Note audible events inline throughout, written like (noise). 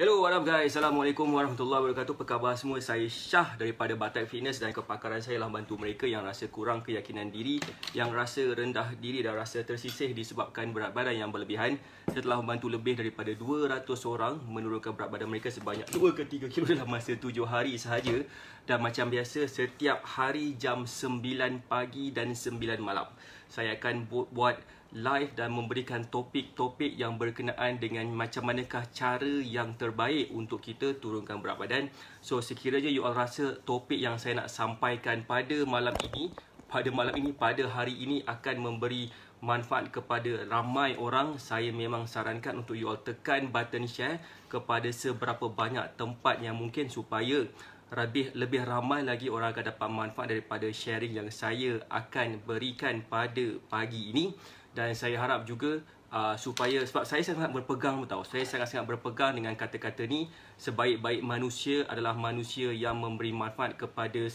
Hello, what up guys? Assalamualaikum warahmatullahi wabarakatuh. Apa khabar semua? Saya Syah daripada Batak Fitness dan kepakaran saya lah bantu mereka yang rasa kurang keyakinan diri, yang rasa rendah diri dan rasa tersisih disebabkan berat badan yang berlebihan. Saya telah membantu lebih daripada 200 orang menurunkan berat badan mereka sebanyak 2 ke 3 kilo (laughs) dalam masa 7 hari sahaja. Dan macam biasa, setiap hari jam 9 pagi dan 9 malam. Saya akan buat live dan memberikan topik-topik yang berkenaan dengan macam manakah cara yang terbaik untuk kita turunkan berat badan. So sekiranya you all rasa topik yang saya nak sampaikan pada malam ini, pada malam ini, pada hari ini akan memberi manfaat kepada ramai orang, saya memang sarankan untuk you all tekan button share kepada seberapa banyak tempat yang mungkin supaya lebih, lebih ramai lagi orang akan dapat manfaat daripada sharing yang saya akan berikan pada pagi ini dan saya harap juga uh, supaya sebab saya sangat berpegang tahu saya sangat-sangat berpegang dengan kata-kata ni sebaik-baik manusia adalah manusia yang memberi manfaat kepada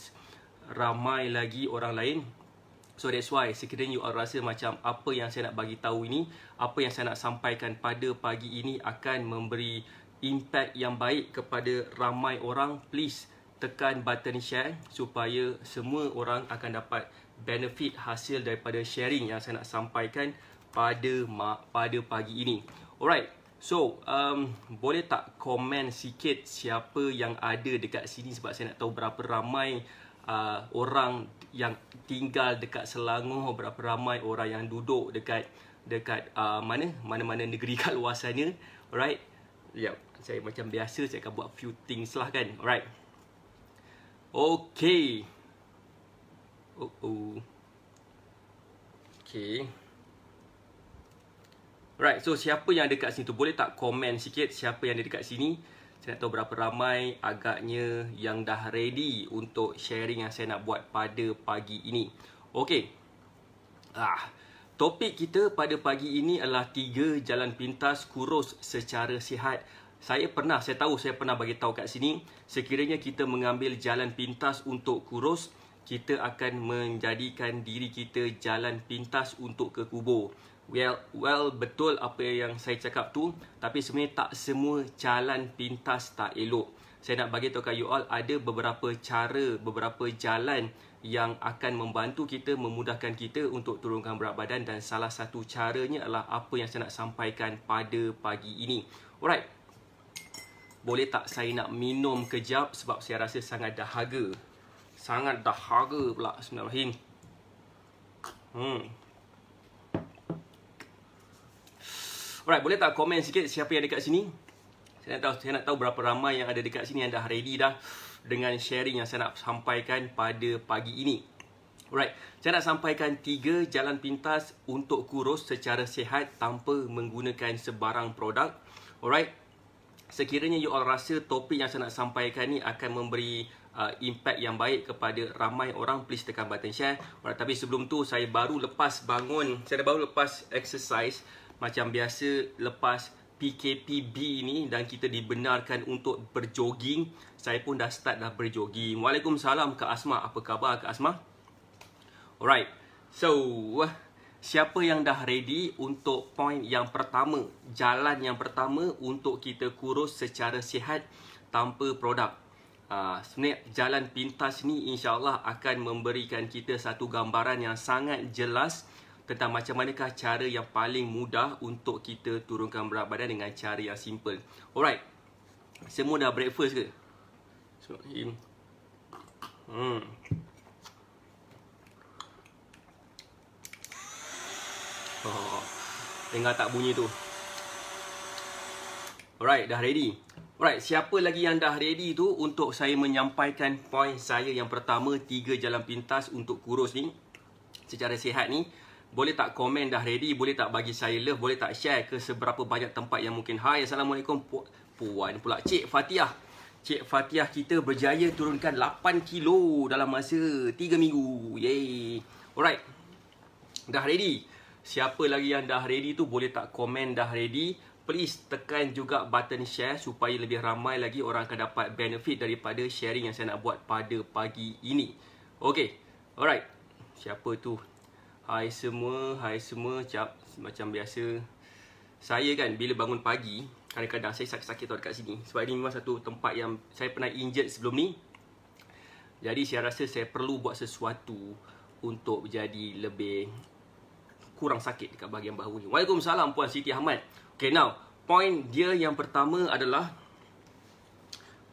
ramai lagi orang lain so that's why sekiranya you all rasa macam apa yang saya nak bagi tahu ini apa yang saya nak sampaikan pada pagi ini akan memberi impact yang baik kepada ramai orang please tekan button share supaya semua orang akan dapat benefit hasil daripada sharing yang saya nak sampaikan pada ma- pada pagi ini. Alright. So, um boleh tak komen sikit siapa yang ada dekat sini sebab saya nak tahu berapa ramai uh, orang yang tinggal dekat Selangor, berapa ramai orang yang duduk dekat dekat uh, mana mana-mana negeri (laughs) kat luar sana. Alright. yeah, saya macam biasa saya akan buat few things lah kan. Alright. Okay. Oh oh. Okay. Right, so siapa yang dekat sini tu boleh tak komen sikit siapa yang ada dekat sini? Saya nak tahu berapa ramai agaknya yang dah ready untuk sharing yang saya nak buat pada pagi ini. Okay. Ah. Topik kita pada pagi ini adalah tiga jalan pintas kurus secara sihat. Saya pernah, saya tahu saya pernah bagi tahu kat sini, sekiranya kita mengambil jalan pintas untuk kurus, kita akan menjadikan diri kita jalan pintas untuk ke kubur. Well, well betul apa yang saya cakap tu, tapi sebenarnya tak semua jalan pintas tak elok. Saya nak bagi tahu kat you all ada beberapa cara, beberapa jalan yang akan membantu kita memudahkan kita untuk turunkan berat badan dan salah satu caranya adalah apa yang saya nak sampaikan pada pagi ini. Alright. Boleh tak saya nak minum kejap sebab saya rasa sangat dahaga sangat dahaga pula Bismillahirrahmanirrahim hmm. Alright, boleh tak komen sikit siapa yang ada dekat sini? Saya nak tahu, saya nak tahu berapa ramai yang ada dekat sini yang dah ready dah dengan sharing yang saya nak sampaikan pada pagi ini. Alright, saya nak sampaikan tiga jalan pintas untuk kurus secara sehat tanpa menggunakan sebarang produk. Alright, sekiranya you all rasa topik yang saya nak sampaikan ni akan memberi uh, impact yang baik kepada ramai orang please tekan button share tapi sebelum tu saya baru lepas bangun saya baru lepas exercise macam biasa lepas PKPB ni dan kita dibenarkan untuk berjoging saya pun dah start dah berjoging Waalaikumsalam Kak Asma apa khabar Kak Asma Alright so Siapa yang dah ready untuk point yang pertama, jalan yang pertama untuk kita kurus secara sihat tanpa produk. Ah, sebenarnya jalan pintas ni insyaAllah akan memberikan kita satu gambaran yang sangat jelas tentang macam manakah cara yang paling mudah untuk kita turunkan berat badan dengan cara yang simple. Alright. Semua dah breakfast ke? hmm. Oh, dengar tak bunyi tu? Alright, dah ready? Alright, siapa lagi yang dah ready tu untuk saya menyampaikan point saya yang pertama tiga jalan pintas untuk kurus ni secara sihat ni boleh tak komen dah ready, boleh tak bagi saya love, boleh tak share ke seberapa banyak tempat yang mungkin Hai, Assalamualaikum Pu Puan pula Cik Fatiah Cik Fatiah kita berjaya turunkan 8 kilo dalam masa 3 minggu Yay Alright Dah ready Siapa lagi yang dah ready tu boleh tak komen dah ready please tekan juga button share supaya lebih ramai lagi orang akan dapat benefit daripada sharing yang saya nak buat pada pagi ini. Okay, alright. Siapa tu? Hai semua, hai semua. Cap, macam biasa. Saya kan bila bangun pagi, kadang-kadang saya sakit-sakit tau dekat sini. Sebab ini memang satu tempat yang saya pernah injured sebelum ni. Jadi saya rasa saya perlu buat sesuatu untuk jadi lebih kurang sakit dekat bahagian bahu ni. Waalaikumsalam puan Siti Ahmad. Okay now, point dia yang pertama adalah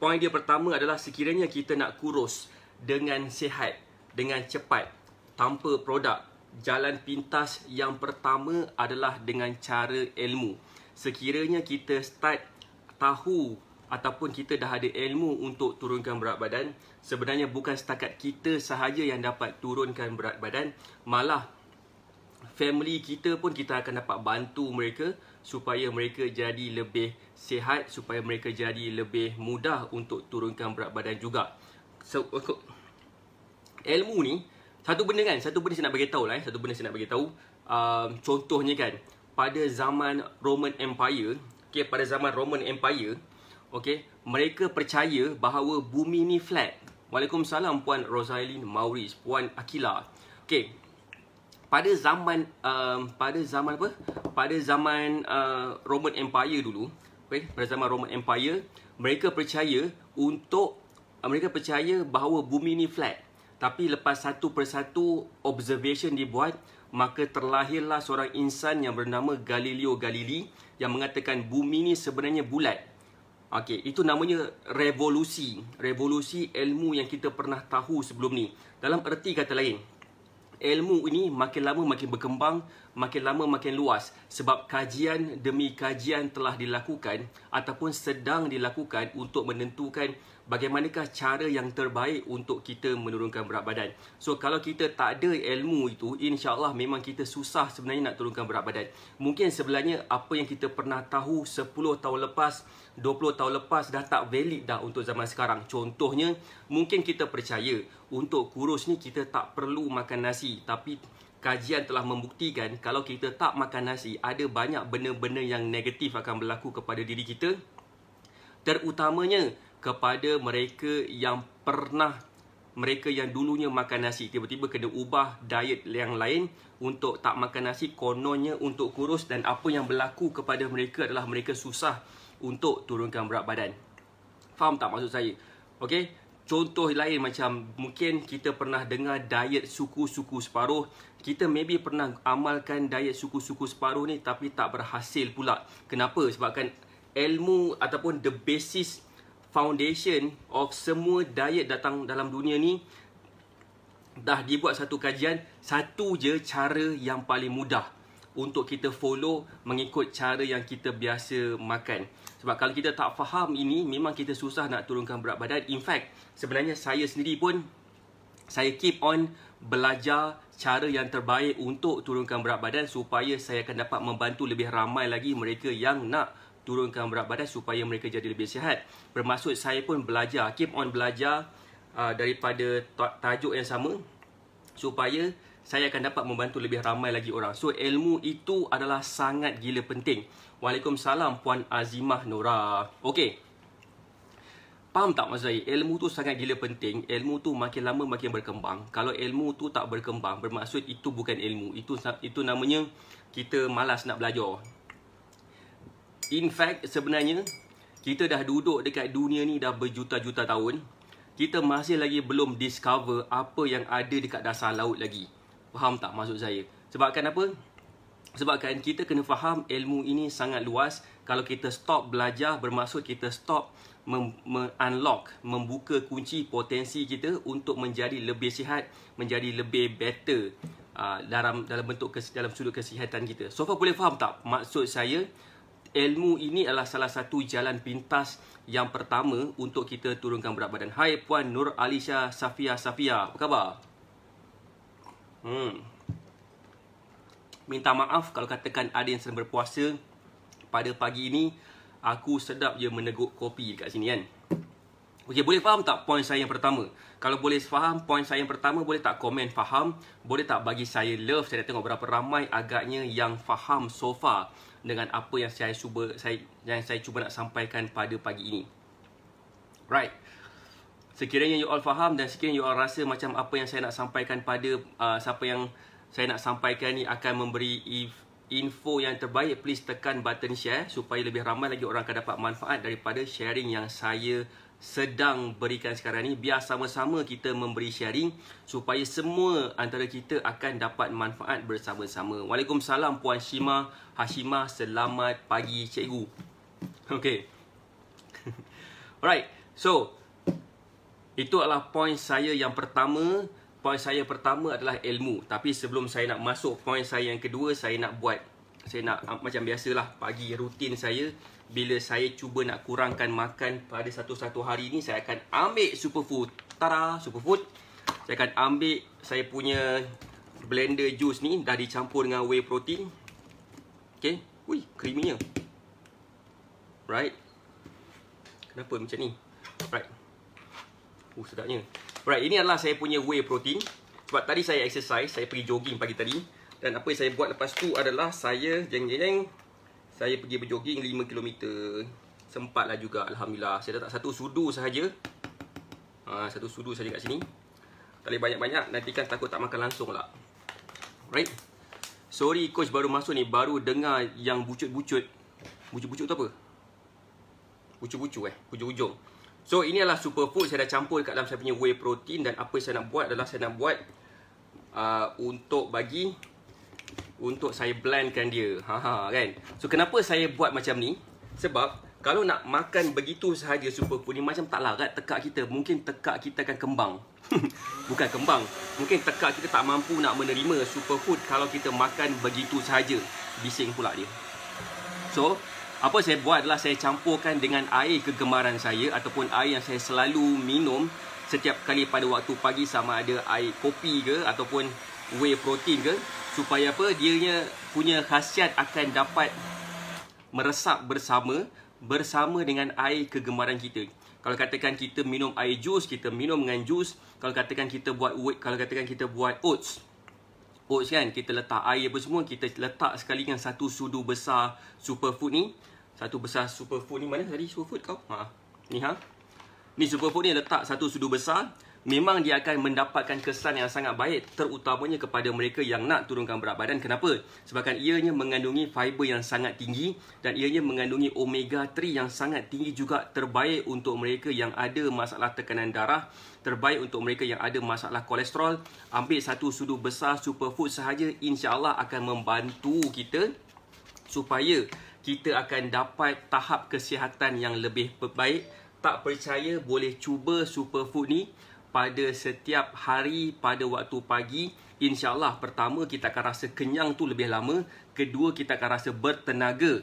point dia pertama adalah sekiranya kita nak kurus dengan sihat, dengan cepat tanpa produk, jalan pintas yang pertama adalah dengan cara ilmu. Sekiranya kita start tahu ataupun kita dah ada ilmu untuk turunkan berat badan, sebenarnya bukan setakat kita sahaja yang dapat turunkan berat badan, malah family kita pun kita akan dapat bantu mereka supaya mereka jadi lebih sihat supaya mereka jadi lebih mudah untuk turunkan berat badan juga. So ilmu ni satu benda kan, satu benda saya nak bagi lah eh, satu benda saya nak bagi tahu. Um, contohnya kan pada zaman Roman Empire, okay pada zaman Roman Empire, okay mereka percaya bahawa bumi ni flat. Waalaikumsalam puan Rosaline Maurice, puan Akila. okay pada zaman um, pada zaman apa? Pada zaman uh, Roman Empire dulu, okay? Pada zaman Roman Empire, mereka percaya untuk uh, mereka percaya bahawa bumi ni flat. Tapi lepas satu persatu observation dibuat, maka terlahirlah seorang insan yang bernama Galileo Galilei yang mengatakan bumi ni sebenarnya bulat. Okey, itu namanya revolusi, revolusi ilmu yang kita pernah tahu sebelum ni. Dalam erti kata lain, ilmu ini makin lama makin berkembang, makin lama makin luas sebab kajian demi kajian telah dilakukan ataupun sedang dilakukan untuk menentukan bagaimanakah cara yang terbaik untuk kita menurunkan berat badan. So kalau kita tak ada ilmu itu, insyaAllah memang kita susah sebenarnya nak turunkan berat badan. Mungkin sebenarnya apa yang kita pernah tahu 10 tahun lepas, 20 tahun lepas dah tak valid dah untuk zaman sekarang. Contohnya, mungkin kita percaya untuk kurus ni kita tak perlu makan nasi. Tapi kajian telah membuktikan kalau kita tak makan nasi, ada banyak benda-benda yang negatif akan berlaku kepada diri kita. Terutamanya kepada mereka yang pernah mereka yang dulunya makan nasi tiba-tiba kena ubah diet yang lain untuk tak makan nasi kononnya untuk kurus dan apa yang berlaku kepada mereka adalah mereka susah untuk turunkan berat badan. Faham tak maksud saya? Okey. Contoh lain macam mungkin kita pernah dengar diet suku-suku separuh Kita maybe pernah amalkan diet suku-suku separuh ni tapi tak berhasil pula Kenapa? Sebabkan ilmu ataupun the basis foundation of semua diet datang dalam dunia ni dah dibuat satu kajian satu je cara yang paling mudah untuk kita follow mengikut cara yang kita biasa makan sebab kalau kita tak faham ini memang kita susah nak turunkan berat badan in fact sebenarnya saya sendiri pun saya keep on belajar cara yang terbaik untuk turunkan berat badan supaya saya akan dapat membantu lebih ramai lagi mereka yang nak turunkan berat badan supaya mereka jadi lebih sihat. Bermaksud saya pun belajar, keep on belajar uh, daripada tajuk yang sama supaya saya akan dapat membantu lebih ramai lagi orang. So ilmu itu adalah sangat gila penting. Waalaikumsalam puan Azimah Nora. Okey. Faham tak maksud saya? Ilmu tu sangat gila penting. Ilmu tu makin lama makin berkembang. Kalau ilmu tu tak berkembang, bermaksud itu bukan ilmu. Itu itu namanya kita malas nak belajar. In fact, sebenarnya kita dah duduk dekat dunia ni dah berjuta-juta tahun. Kita masih lagi belum discover apa yang ada dekat dasar laut lagi. Faham tak maksud saya? Sebabkan apa? Sebabkan kita kena faham ilmu ini sangat luas. Kalau kita stop belajar bermaksud kita stop mem- unlock membuka kunci potensi kita untuk menjadi lebih sihat, menjadi lebih better uh, dalam dalam bentuk dalam sudut kesihatan kita. Sofa boleh faham tak maksud saya? ilmu ini adalah salah satu jalan pintas yang pertama untuk kita turunkan berat badan. Hai Puan Nur Alisha Safia Safia, apa khabar? Hmm. Minta maaf kalau katakan ada yang sedang berpuasa pada pagi ini. Aku sedap je meneguk kopi dekat sini kan. Okey, boleh faham tak poin saya yang pertama? Kalau boleh faham poin saya yang pertama, boleh tak komen faham? Boleh tak bagi saya love? Saya tengok berapa ramai agaknya yang faham so far dengan apa yang saya cuba saya yang saya cuba nak sampaikan pada pagi ini. Right. Sekiranya you all faham dan sekiranya you all rasa macam apa yang saya nak sampaikan pada uh, siapa yang saya nak sampaikan ni akan memberi info yang terbaik please tekan button share supaya lebih ramai lagi orang akan dapat manfaat daripada sharing yang saya sedang berikan sekarang ni biar sama-sama kita memberi sharing supaya semua antara kita akan dapat manfaat bersama-sama. Waalaikumsalam puan Shima Hashima, selamat pagi cikgu. (laughs) Okey. (laughs) Alright. So itu adalah poin saya yang pertama. Poin saya pertama adalah ilmu. Tapi sebelum saya nak masuk poin saya yang kedua, saya nak buat saya nak macam biasalah pagi rutin saya bila saya cuba nak kurangkan makan pada satu-satu hari ni saya akan ambil superfood tara superfood saya akan ambil saya punya blender jus ni dah dicampur dengan whey protein okey ui creaminya right kenapa macam ni right uh sedapnya right ini adalah saya punya whey protein sebab tadi saya exercise saya pergi jogging pagi tadi dan apa yang saya buat lepas tu adalah saya jeng jeng saya pergi berjoging 5 km. Sempatlah juga alhamdulillah. Saya letak satu sudu sahaja. Ha, satu sudu saja kat sini. Tak boleh banyak-banyak nanti kan takut tak makan langsung lah Right? Sorry coach baru masuk ni baru dengar yang bucut-bucut. Bucut-bucut tu apa? Bucu-bucu eh, hujung-hujung. So ini adalah superfood saya dah campur kat dalam saya punya whey protein dan apa yang saya nak buat adalah saya nak buat uh, untuk bagi untuk saya blendkan dia. Ha ha kan. So kenapa saya buat macam ni? Sebab kalau nak makan begitu sahaja superfood ni macam tak larat tekak kita. Mungkin tekak kita akan kembang. (laughs) Bukan kembang. Mungkin tekak kita tak mampu nak menerima superfood kalau kita makan begitu sahaja. Bising pula dia. So, apa saya buat adalah saya campurkan dengan air kegemaran saya ataupun air yang saya selalu minum setiap kali pada waktu pagi sama ada air kopi ke ataupun whey protein ke supaya apa dia punya khasiat akan dapat meresap bersama bersama dengan air kegemaran kita. Kalau katakan kita minum air jus, kita minum dengan jus. Kalau katakan kita buat whey, kalau katakan kita buat oats. Oats kan kita letak air apa semua, kita letak sekali dengan satu sudu besar superfood ni. Satu besar superfood ni mana tadi superfood kau? Ha. Ni ha. Ni superfood ni letak satu sudu besar memang dia akan mendapatkan kesan yang sangat baik terutamanya kepada mereka yang nak turunkan berat badan kenapa sebabkan ianya mengandungi fiber yang sangat tinggi dan ianya mengandungi omega 3 yang sangat tinggi juga terbaik untuk mereka yang ada masalah tekanan darah terbaik untuk mereka yang ada masalah kolesterol ambil satu sudu besar superfood sahaja insya Allah akan membantu kita supaya kita akan dapat tahap kesihatan yang lebih baik tak percaya boleh cuba superfood ni pada setiap hari pada waktu pagi insyaallah pertama kita akan rasa kenyang tu lebih lama kedua kita akan rasa bertenaga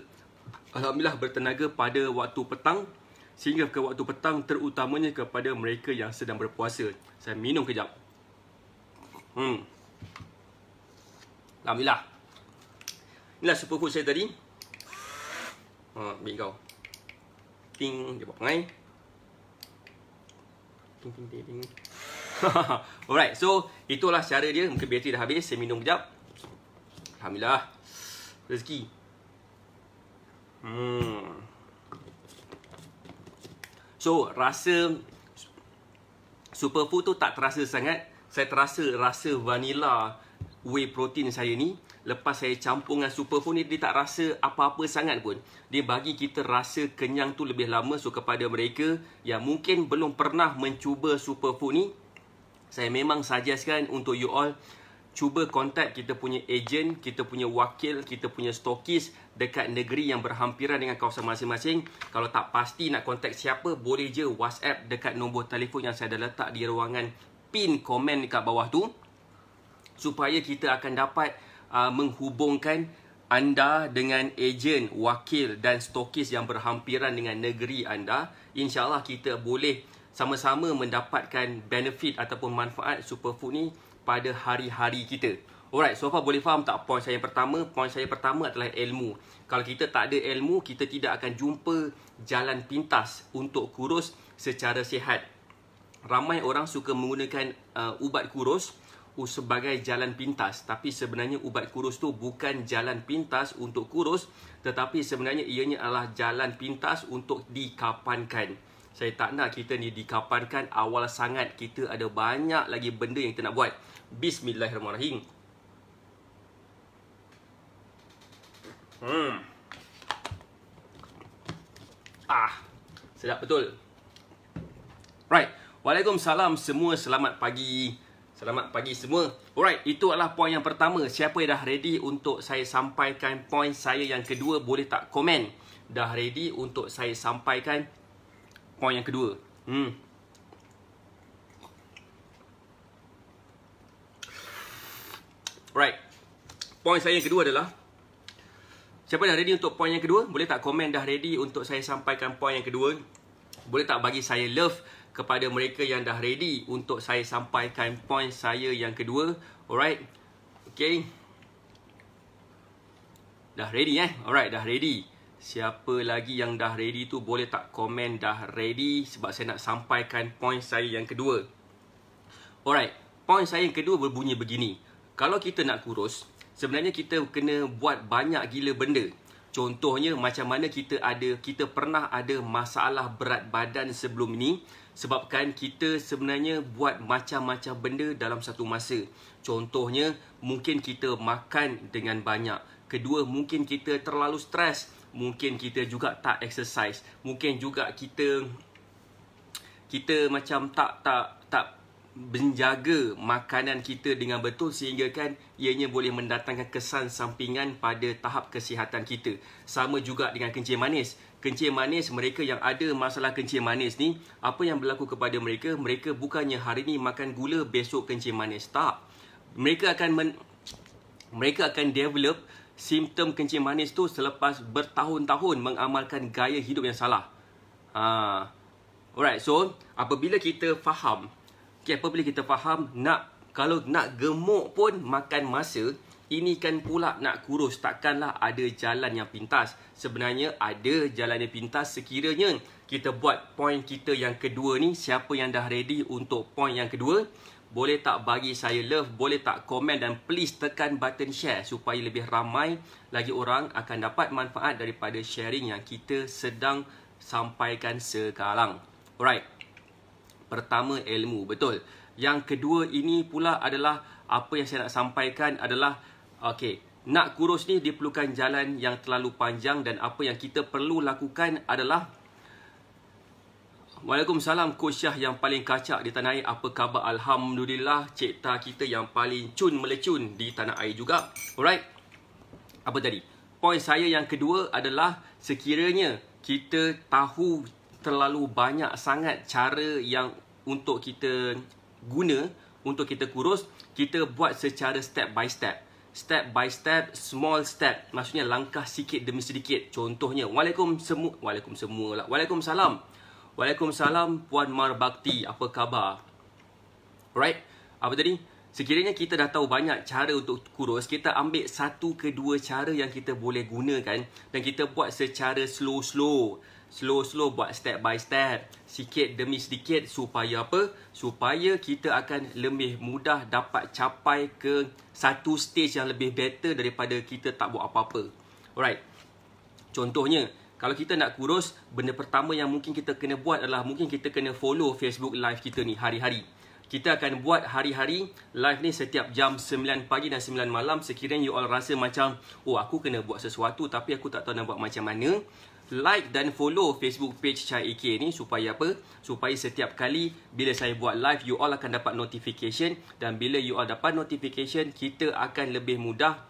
alhamdulillah bertenaga pada waktu petang sehingga ke waktu petang terutamanya kepada mereka yang sedang berpuasa saya minum kejap hmm alhamdulillah inilah superfood saya tadi ha bagi kau ting dia buat pengai ting (laughs) Alright, so itulah cara dia. Mungkin bateri dah habis, saya minum kejap. Alhamdulillah. Rezeki. Hmm. So, rasa superfood tu tak terasa sangat. Saya terasa rasa vanilla whey protein saya ni lepas saya campur dengan superfood ni dia tak rasa apa-apa sangat pun dia bagi kita rasa kenyang tu lebih lama so kepada mereka yang mungkin belum pernah mencuba superfood ni saya memang suggestkan untuk you all cuba contact kita punya ejen, kita punya wakil, kita punya stokis dekat negeri yang berhampiran dengan kawasan masing-masing. Kalau tak pasti nak contact siapa, boleh je WhatsApp dekat nombor telefon yang saya dah letak di ruangan pin komen dekat bawah tu supaya kita akan dapat uh, menghubungkan anda dengan ejen, wakil dan stokis yang berhampiran dengan negeri anda, insyaAllah kita boleh sama-sama mendapatkan benefit ataupun manfaat superfood ni pada hari-hari kita. Alright, so far boleh faham tak poin saya yang pertama? Poin saya yang pertama adalah ilmu. Kalau kita tak ada ilmu, kita tidak akan jumpa jalan pintas untuk kurus secara sihat. Ramai orang suka menggunakan uh, ubat kurus, sebagai jalan pintas tapi sebenarnya ubat kurus tu bukan jalan pintas untuk kurus tetapi sebenarnya ianya adalah jalan pintas untuk dikapankan saya tak nak kita ni dikapankan awal sangat kita ada banyak lagi benda yang kita nak buat bismillahirrahmanirrahim hmm ah sedap betul right Waalaikumsalam semua selamat pagi Selamat pagi semua. Alright, itu adalah poin yang pertama. Siapa yang dah ready untuk saya sampaikan poin saya yang kedua, boleh tak komen? Dah ready untuk saya sampaikan poin yang kedua. Hmm. Alright. Poin saya yang kedua adalah Siapa dah ready untuk poin yang kedua? Boleh tak komen dah ready untuk saya sampaikan poin yang kedua? Boleh tak bagi saya love kepada mereka yang dah ready untuk saya sampaikan point saya yang kedua. Alright. Okay. Dah ready eh? Alright, dah ready. Siapa lagi yang dah ready tu boleh tak komen dah ready sebab saya nak sampaikan point saya yang kedua. Alright, point saya yang kedua berbunyi begini. Kalau kita nak kurus, sebenarnya kita kena buat banyak gila benda. Contohnya macam mana kita ada kita pernah ada masalah berat badan sebelum ini sebabkan kita sebenarnya buat macam-macam benda dalam satu masa. Contohnya mungkin kita makan dengan banyak. Kedua mungkin kita terlalu stres, mungkin kita juga tak exercise, mungkin juga kita kita macam tak tak tak menjaga makanan kita dengan betul sehingga kan ianya boleh mendatangkan kesan sampingan pada tahap kesihatan kita. Sama juga dengan kencing manis. Kencing manis mereka yang ada masalah kencing manis ni, apa yang berlaku kepada mereka? Mereka bukannya hari ni makan gula, besok kencing manis. Tak. Mereka akan men mereka akan develop simptom kencing manis tu selepas bertahun-tahun mengamalkan gaya hidup yang salah. Ha. Alright, so apabila kita faham Okay, apa bila kita faham nak kalau nak gemuk pun makan masa, ini kan pula nak kurus takkanlah ada jalan yang pintas. Sebenarnya ada jalan yang pintas sekiranya kita buat point kita yang kedua ni, siapa yang dah ready untuk point yang kedua? Boleh tak bagi saya love, boleh tak komen dan please tekan button share supaya lebih ramai lagi orang akan dapat manfaat daripada sharing yang kita sedang sampaikan sekarang. Alright pertama ilmu betul yang kedua ini pula adalah apa yang saya nak sampaikan adalah okey nak kurus ni diperlukan jalan yang terlalu panjang dan apa yang kita perlu lakukan adalah Waalaikumsalam Coach Syah yang paling kacak di tanah air Apa khabar? Alhamdulillah Cikta kita yang paling cun melecun di tanah air juga Alright Apa tadi? Poin saya yang kedua adalah Sekiranya kita tahu terlalu banyak sangat cara yang untuk kita guna untuk kita kurus kita buat secara step by step step by step small step maksudnya langkah sikit demi sedikit contohnya walaikum semua walaikum semua lah walaikum salam walaikum salam puan mar bakti apa khabar right apa tadi sekiranya kita dah tahu banyak cara untuk kurus kita ambil satu kedua cara yang kita boleh gunakan dan kita buat secara slow slow slow-slow buat step by step sikit demi sedikit supaya apa supaya kita akan lebih mudah dapat capai ke satu stage yang lebih better daripada kita tak buat apa-apa alright contohnya kalau kita nak kurus benda pertama yang mungkin kita kena buat adalah mungkin kita kena follow Facebook live kita ni hari-hari kita akan buat hari-hari live ni setiap jam 9 pagi dan 9 malam sekiranya you all rasa macam oh aku kena buat sesuatu tapi aku tak tahu nak buat macam mana like dan follow Facebook page Chai EK ni supaya apa? Supaya setiap kali bila saya buat live, you all akan dapat notification dan bila you all dapat notification, kita akan lebih mudah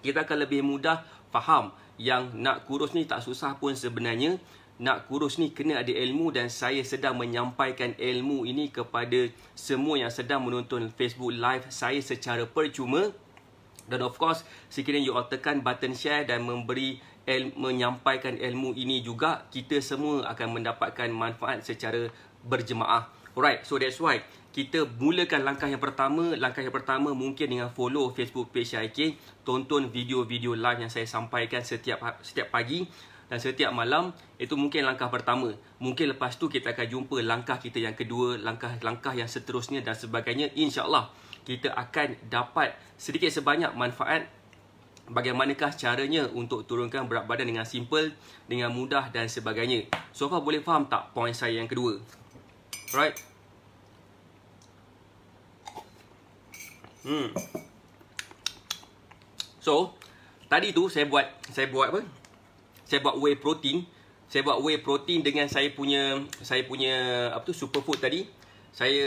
kita akan lebih mudah faham yang nak kurus ni tak susah pun sebenarnya. Nak kurus ni kena ada ilmu dan saya sedang menyampaikan ilmu ini kepada semua yang sedang menonton Facebook live saya secara percuma. Dan of course, sekiranya you all tekan button share dan memberi el, menyampaikan ilmu ini juga kita semua akan mendapatkan manfaat secara berjemaah. Alright, so that's why kita mulakan langkah yang pertama, langkah yang pertama mungkin dengan follow Facebook page IK, tonton video-video live yang saya sampaikan setiap ha-, setiap pagi dan setiap malam itu mungkin langkah pertama. Mungkin lepas tu kita akan jumpa langkah kita yang kedua, langkah-langkah yang seterusnya dan sebagainya insya-Allah kita akan dapat sedikit sebanyak manfaat bagaimanakah caranya untuk turunkan berat badan dengan simple, dengan mudah dan sebagainya. So far boleh faham tak poin saya yang kedua? Right? Hmm. So, tadi tu saya buat saya buat apa? Saya buat whey protein. Saya buat whey protein dengan saya punya saya punya apa tu superfood tadi. Saya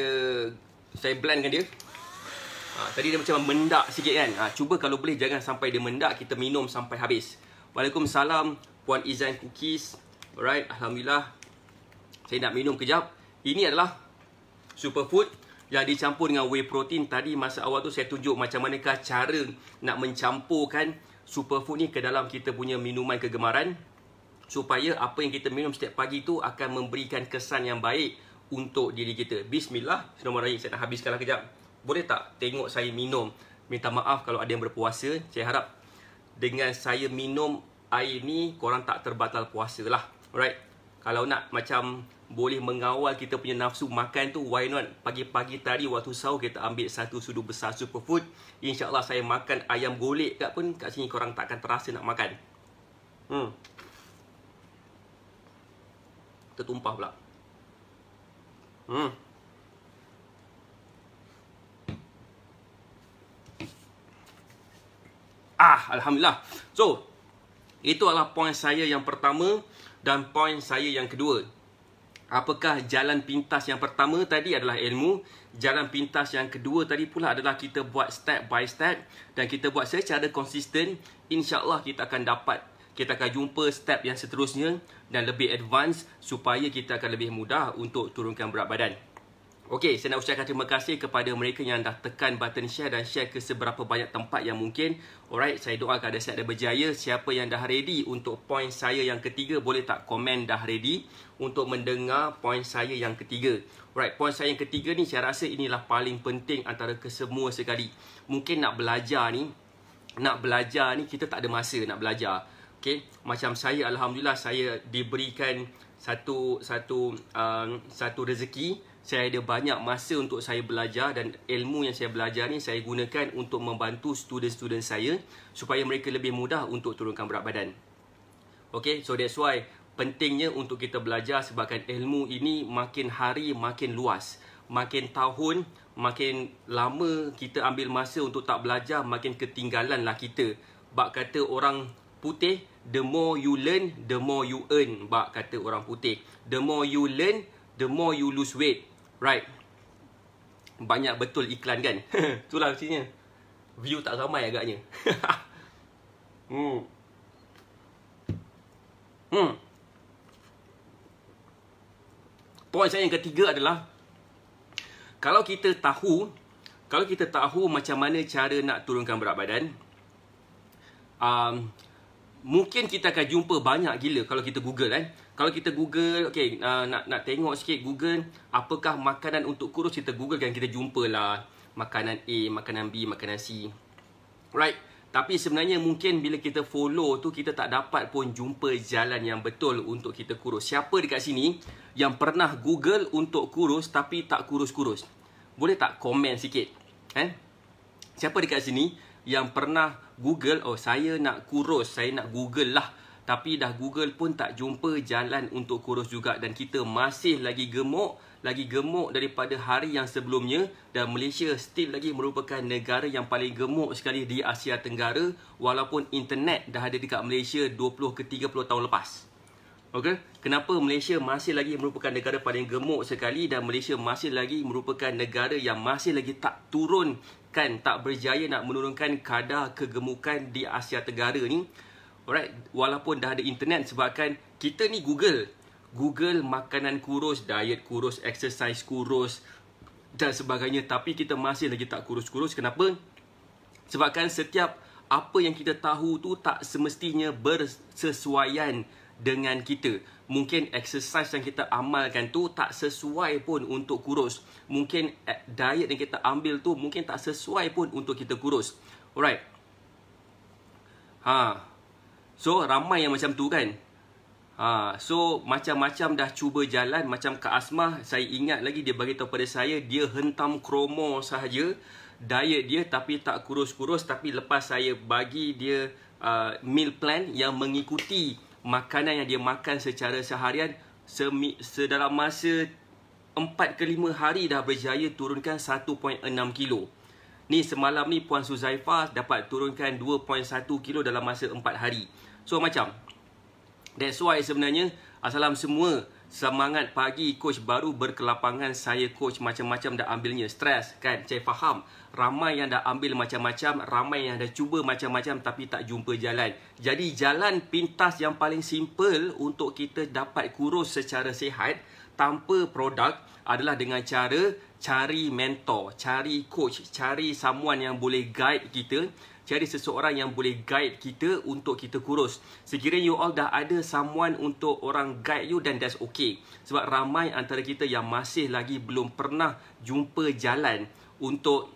saya blendkan dia. Ha, tadi dia macam mendak sikit kan. Ha, cuba kalau boleh jangan sampai dia mendak, kita minum sampai habis. Waalaikumsalam Puan Izan Cookies. Alright, Alhamdulillah. Saya nak minum kejap. Ini adalah superfood yang dicampur dengan whey protein. Tadi masa awal tu saya tunjuk macam manakah cara nak mencampurkan superfood ni ke dalam kita punya minuman kegemaran. Supaya apa yang kita minum setiap pagi tu akan memberikan kesan yang baik untuk diri kita. Bismillah. Senang marahin. Saya nak habiskanlah kejap boleh tak tengok saya minum? Minta maaf kalau ada yang berpuasa. Saya harap dengan saya minum air ni, korang tak terbatal puasa lah. Alright? Kalau nak macam boleh mengawal kita punya nafsu makan tu, why not pagi-pagi tadi waktu sahur kita ambil satu sudu besar superfood. InsyaAllah saya makan ayam golek kat pun kat sini korang takkan terasa nak makan. Hmm. Tertumpah pula. Hmm. Ah, Alhamdulillah. So, itu adalah poin saya yang pertama dan poin saya yang kedua. Apakah jalan pintas yang pertama tadi adalah ilmu. Jalan pintas yang kedua tadi pula adalah kita buat step by step dan kita buat secara konsisten. InsyaAllah kita akan dapat, kita akan jumpa step yang seterusnya dan lebih advance supaya kita akan lebih mudah untuk turunkan berat badan. Okey, saya nak ucapkan terima kasih kepada mereka yang dah tekan button share dan share ke seberapa banyak tempat yang mungkin. Alright, saya doa ada saya ada berjaya. Siapa yang dah ready untuk point saya yang ketiga, boleh tak komen dah ready untuk mendengar point saya yang ketiga. Alright, point saya yang ketiga ni saya rasa inilah paling penting antara kesemua sekali. Mungkin nak belajar ni, nak belajar ni kita tak ada masa nak belajar. Okey, macam saya alhamdulillah saya diberikan satu satu um, satu rezeki saya ada banyak masa untuk saya belajar dan ilmu yang saya belajar ni saya gunakan untuk membantu student-student saya supaya mereka lebih mudah untuk turunkan berat badan. Okay, so that's why pentingnya untuk kita belajar sebabkan ilmu ini makin hari makin luas. Makin tahun, makin lama kita ambil masa untuk tak belajar, makin ketinggalan lah kita. Bak kata orang putih, the more you learn, the more you earn. Bak kata orang putih, the more you learn, the more you lose weight. Right. Banyak betul iklan kan? (laughs) Itulah kecilnya. View tak ramai agaknya. (laughs) hmm. Hmm. Poin saya yang ketiga adalah kalau kita tahu kalau kita tahu macam mana cara nak turunkan berat badan um, mungkin kita akan jumpa banyak gila kalau kita google kan eh? Kalau kita Google, okay, uh, nak nak tengok sikit Google, apakah makanan untuk kurus kita Google kan kita jumpalah makanan A, makanan B, makanan C. Right? Tapi sebenarnya mungkin bila kita follow tu kita tak dapat pun jumpa jalan yang betul untuk kita kurus. Siapa dekat sini yang pernah Google untuk kurus tapi tak kurus-kurus? Boleh tak komen sikit? Eh? Siapa dekat sini yang pernah Google, oh saya nak kurus, saya nak Google lah tapi dah Google pun tak jumpa jalan untuk kurus juga dan kita masih lagi gemuk lagi gemuk daripada hari yang sebelumnya dan Malaysia still lagi merupakan negara yang paling gemuk sekali di Asia Tenggara walaupun internet dah ada dekat Malaysia 20 ke 30 tahun lepas. Okay, kenapa Malaysia masih lagi merupakan negara paling gemuk sekali dan Malaysia masih lagi merupakan negara yang masih lagi tak turunkan tak berjaya nak menurunkan kadar kegemukan di Asia Tenggara ni? Alright, walaupun dah ada internet sebabkan kita ni Google. Google makanan kurus, diet kurus, exercise kurus dan sebagainya tapi kita masih lagi tak kurus-kurus. Kenapa? Sebabkan setiap apa yang kita tahu tu tak semestinya bersesuaian dengan kita. Mungkin exercise yang kita amalkan tu tak sesuai pun untuk kurus. Mungkin eh, diet yang kita ambil tu mungkin tak sesuai pun untuk kita kurus. Alright. Ha, So ramai yang macam tu kan ha, So macam-macam dah cuba jalan Macam Kak Asmah saya ingat lagi dia beritahu pada saya Dia hentam kromo sahaja Diet dia tapi tak kurus-kurus Tapi lepas saya bagi dia uh, meal plan Yang mengikuti makanan yang dia makan secara seharian semi, Sedalam masa 4 ke 5 hari dah berjaya turunkan 1.6 kilo Ni semalam ni Puan Suzaifa dapat turunkan 2.1 kilo dalam masa 4 hari. So macam. That's why sebenarnya asalam semua semangat pagi coach baru berkelapangan saya coach macam-macam dah ambilnya Stress kan saya faham ramai yang dah ambil macam-macam ramai yang dah cuba macam-macam tapi tak jumpa jalan jadi jalan pintas yang paling simple untuk kita dapat kurus secara sehat tanpa produk adalah dengan cara cari mentor, cari coach, cari someone yang boleh guide kita, cari seseorang yang boleh guide kita untuk kita kurus. Sekiranya you all dah ada someone untuk orang guide you dan that's okay. Sebab ramai antara kita yang masih lagi belum pernah jumpa jalan untuk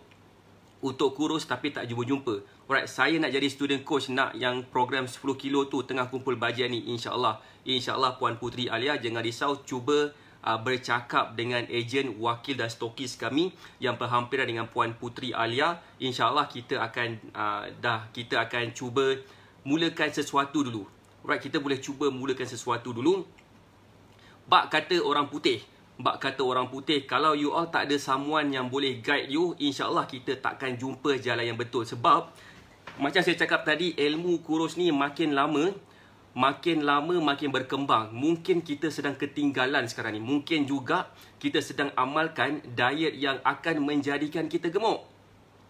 untuk kurus tapi tak jumpa-jumpa. Alright, saya nak jadi student coach nak yang program 10 kilo tu tengah kumpul bajet ni insya-Allah. Insya-Allah puan Putri Alia jangan risau cuba uh, bercakap dengan ejen wakil dan stokis kami yang berhampiran dengan puan putri Alia insyaallah kita akan uh, dah kita akan cuba mulakan sesuatu dulu right kita boleh cuba mulakan sesuatu dulu bak kata orang putih bak kata orang putih kalau you all tak ada someone yang boleh guide you insyaallah kita takkan jumpa jalan yang betul sebab macam saya cakap tadi ilmu kurus ni makin lama makin lama makin berkembang. Mungkin kita sedang ketinggalan sekarang ni. Mungkin juga kita sedang amalkan diet yang akan menjadikan kita gemuk.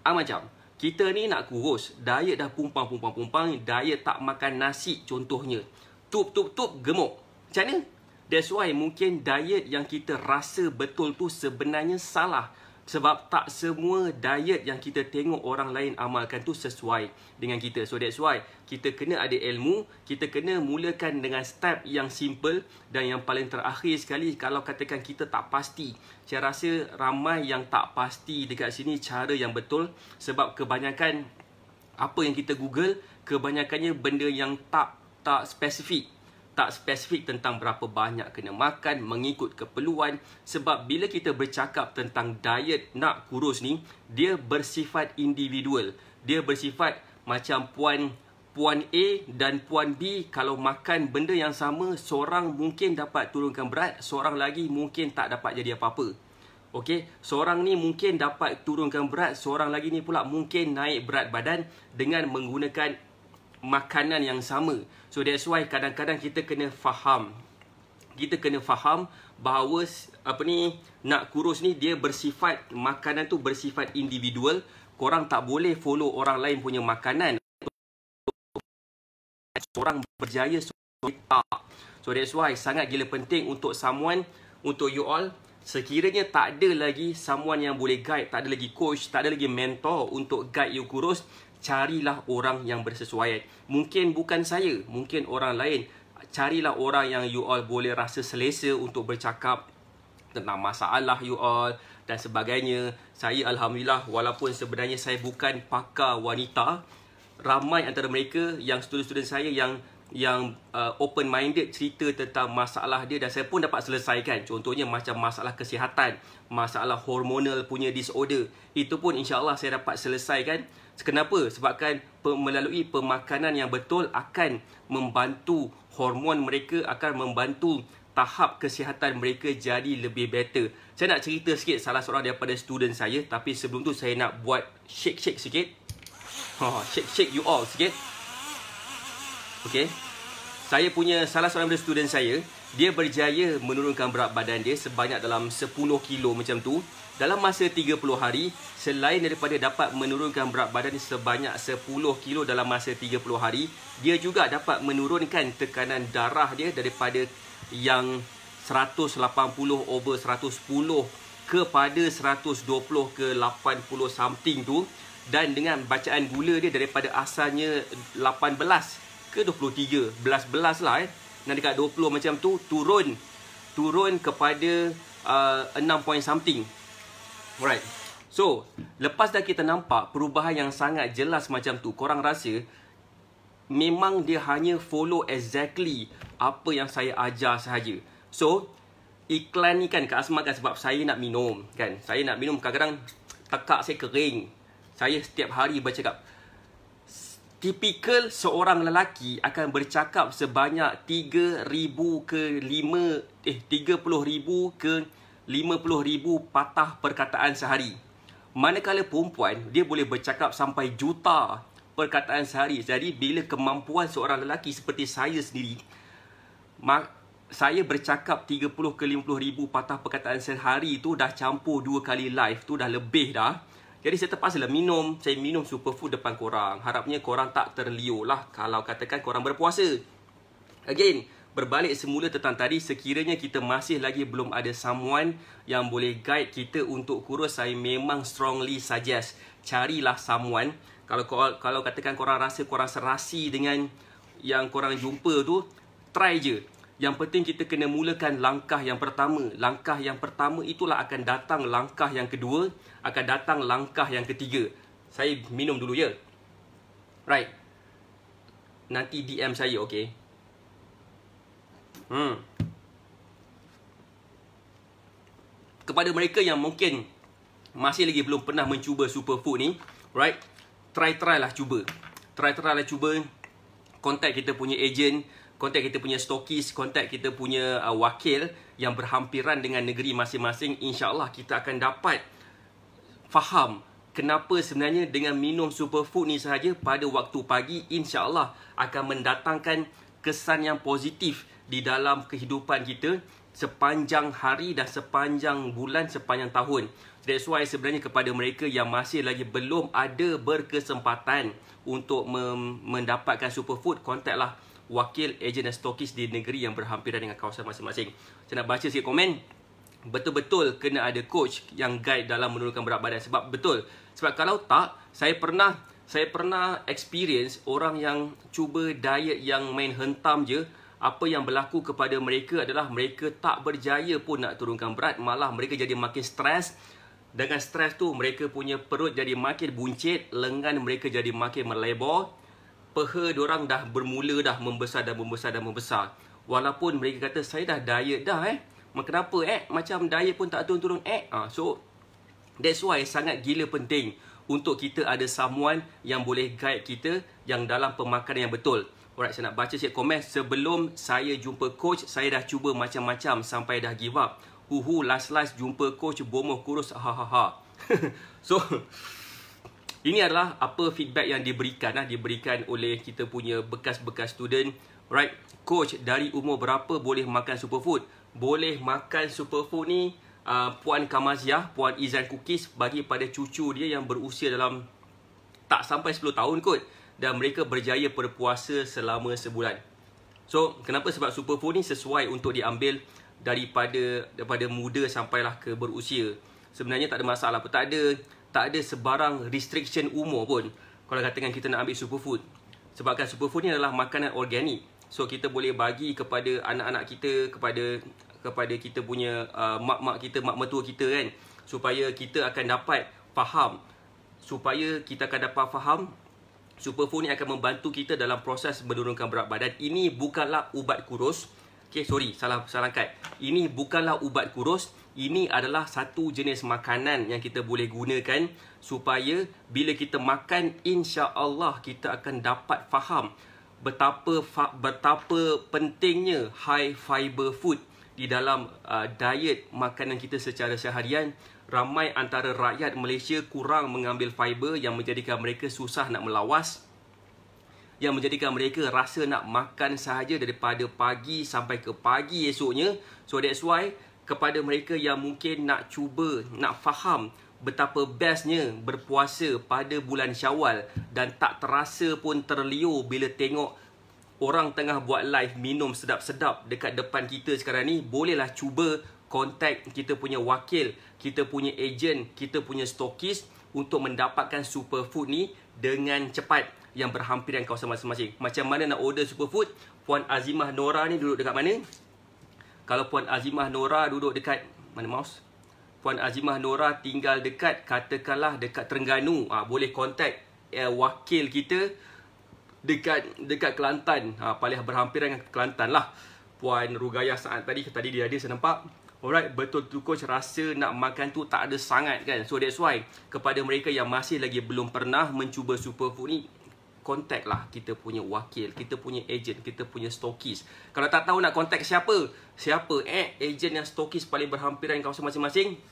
Ah, macam kita ni nak kurus, diet dah pumpang-pumpang-pumpang, diet tak makan nasi contohnya. Tup-tup-tup gemuk. Macam mana? That's why mungkin diet yang kita rasa betul tu sebenarnya salah sebab tak semua diet yang kita tengok orang lain amalkan tu sesuai dengan kita. So that's why kita kena ada ilmu, kita kena mulakan dengan step yang simple dan yang paling terakhir sekali kalau katakan kita tak pasti. Saya rasa ramai yang tak pasti dekat sini cara yang betul sebab kebanyakan apa yang kita Google kebanyakannya benda yang tak tak spesifik tak spesifik tentang berapa banyak kena makan mengikut keperluan sebab bila kita bercakap tentang diet nak kurus ni dia bersifat individual dia bersifat macam puan puan A dan puan B kalau makan benda yang sama seorang mungkin dapat turunkan berat seorang lagi mungkin tak dapat jadi apa-apa Okey, seorang ni mungkin dapat turunkan berat, seorang lagi ni pula mungkin naik berat badan dengan menggunakan makanan yang sama. So that's why kadang-kadang kita kena faham. Kita kena faham bahawa apa ni nak kurus ni dia bersifat makanan tu bersifat individual. Korang tak boleh follow orang lain punya makanan. Orang berjaya seorang tak. So that's why sangat gila penting untuk someone untuk you all sekiranya tak ada lagi someone yang boleh guide, tak ada lagi coach, tak ada lagi mentor untuk guide you kurus, carilah orang yang bersesuaian. Mungkin bukan saya, mungkin orang lain. Carilah orang yang you all boleh rasa selesa untuk bercakap tentang masalah you all dan sebagainya. Saya Alhamdulillah, walaupun sebenarnya saya bukan pakar wanita, ramai antara mereka yang student-student saya yang yang uh, open-minded cerita tentang masalah dia dan saya pun dapat selesaikan. Contohnya macam masalah kesihatan, masalah hormonal punya disorder. Itu pun insyaAllah saya dapat selesaikan. Kenapa? Sebabkan melalui pemakanan yang betul akan membantu hormon mereka akan membantu tahap kesihatan mereka jadi lebih better. Saya nak cerita sikit salah seorang daripada student saya tapi sebelum tu saya nak buat shake-shake sikit. Oh, shake-shake you all sikit. Okay. Saya punya salah seorang daripada student saya, dia berjaya menurunkan berat badan dia sebanyak dalam 10 kilo macam tu dalam masa 30 hari selain daripada dapat menurunkan berat badan sebanyak 10 kilo dalam masa 30 hari dia juga dapat menurunkan tekanan darah dia daripada yang 180 over 110 kepada 120 ke 80 something tu dan dengan bacaan gula dia daripada asalnya 18 ke 23 belas belas lah eh dan dekat 20 macam tu turun turun kepada uh, 6 point something Alright. So, lepas dah kita nampak perubahan yang sangat jelas macam tu, korang rasa memang dia hanya follow exactly apa yang saya ajar sahaja. So, iklan ni kan kat Asma kan sebab saya nak minum kan. Saya nak minum kadang-kadang tekak saya kering. Saya setiap hari bercakap Typical seorang lelaki akan bercakap sebanyak 3,000 ke 5 eh 30,000 ke 50,000 patah perkataan sehari. Manakala perempuan, dia boleh bercakap sampai juta perkataan sehari. Jadi, bila kemampuan seorang lelaki seperti saya sendiri, saya bercakap 30 ke 50 ribu patah perkataan sehari tu dah campur dua kali live tu dah lebih dah. Jadi saya terpaksa lah minum. Saya minum superfood depan korang. Harapnya korang tak terliur lah kalau katakan korang berpuasa. Again, berbalik semula tentang tadi sekiranya kita masih lagi belum ada someone yang boleh guide kita untuk kurus saya memang strongly suggest carilah someone kalau kalau katakan korang rasa korang serasi dengan yang korang jumpa tu try je yang penting kita kena mulakan langkah yang pertama langkah yang pertama itulah akan datang langkah yang kedua akan datang langkah yang ketiga saya minum dulu ya right nanti DM saya okey Hmm. Kepada mereka yang mungkin masih lagi belum pernah mencuba superfood ni, right? Try-try lah cuba. Try-try lah cuba. kontak kita punya agent, kontak kita punya stokis, kontak kita punya uh, wakil yang berhampiran dengan negeri masing-masing, insya-Allah kita akan dapat faham kenapa sebenarnya dengan minum superfood ni sahaja pada waktu pagi insya-Allah akan mendatangkan kesan yang positif di dalam kehidupan kita sepanjang hari dan sepanjang bulan, sepanjang tahun. That's why sebenarnya kepada mereka yang masih lagi belum ada berkesempatan untuk mendapatkan superfood, kontaklah wakil ejen dan stokis di negeri yang berhampiran dengan kawasan masing-masing. Saya nak baca sikit komen. Betul-betul kena ada coach yang guide dalam menurunkan berat badan sebab betul. Sebab kalau tak, saya pernah saya pernah experience orang yang cuba diet yang main hentam je apa yang berlaku kepada mereka adalah mereka tak berjaya pun nak turunkan berat malah mereka jadi makin stres dengan stres tu mereka punya perut jadi makin buncit lengan mereka jadi makin melebar peha orang dah bermula dah membesar dan membesar dan membesar walaupun mereka kata saya dah diet dah eh kenapa eh macam diet pun tak turun-turun eh ha, so that's why sangat gila penting untuk kita ada someone yang boleh guide kita yang dalam pemakanan yang betul Alright, saya nak baca sikit komen sebelum saya jumpa coach, saya dah cuba macam-macam sampai dah give up. Huhu, last last jumpa coach bomoh kurus. Ha ha ha. (laughs) So ini adalah apa feedback yang diberikan lah, diberikan oleh kita punya bekas-bekas student. Right, coach dari umur berapa boleh makan superfood? Boleh makan superfood ni uh, Puan Kamaziah, Puan Izan Cookies bagi pada cucu dia yang berusia dalam tak sampai 10 tahun kot dan mereka berjaya berpuasa selama sebulan. So, kenapa sebab superfood ni sesuai untuk diambil daripada daripada muda sampailah ke berusia. Sebenarnya tak ada masalah pun, tak ada tak ada sebarang restriction umur pun kalau katakan kita nak ambil superfood. Sebabkan superfood ni adalah makanan organik. So, kita boleh bagi kepada anak-anak kita, kepada kepada kita punya uh, mak-mak kita, mak mertua kita kan supaya kita akan dapat faham supaya kita akan dapat faham Super Four ni akan membantu kita dalam proses menurunkan berat badan. Ini bukanlah ubat kurus. Okay, sorry, salah salah kat. Ini bukanlah ubat kurus. Ini adalah satu jenis makanan yang kita boleh gunakan supaya bila kita makan, insya Allah kita akan dapat faham betapa fa- betapa pentingnya high fiber food di dalam uh, diet makanan kita secara seharian ramai antara rakyat Malaysia kurang mengambil fiber yang menjadikan mereka susah nak melawas yang menjadikan mereka rasa nak makan sahaja daripada pagi sampai ke pagi esoknya so that's why kepada mereka yang mungkin nak cuba nak faham betapa bestnya berpuasa pada bulan Syawal dan tak terasa pun terliur bila tengok orang tengah buat live minum sedap-sedap dekat depan kita sekarang ni bolehlah cuba contact kita punya wakil, kita punya agent, kita punya stokis untuk mendapatkan superfood ni dengan cepat yang berhampiran kawasan masing-masing. Macam mana nak order superfood? Puan Azimah Nora ni duduk dekat mana? Kalau Puan Azimah Nora duduk dekat mana mouse? Puan Azimah Nora tinggal dekat katakanlah dekat Terengganu, ah ha, boleh contact eh, wakil kita dekat dekat Kelantan, ah ha, paling berhampiran dengan Kelantan lah. Puan Rugaya saat tadi tadi dia ada saya nampak Alright, betul tu coach rasa nak makan tu tak ada sangat kan. So that's why kepada mereka yang masih lagi belum pernah mencuba superfood ni contact lah kita punya wakil, kita punya agent, kita punya stokis. Kalau tak tahu nak contact siapa, siapa eh agent yang stokis paling berhampiran kawasan masing-masing,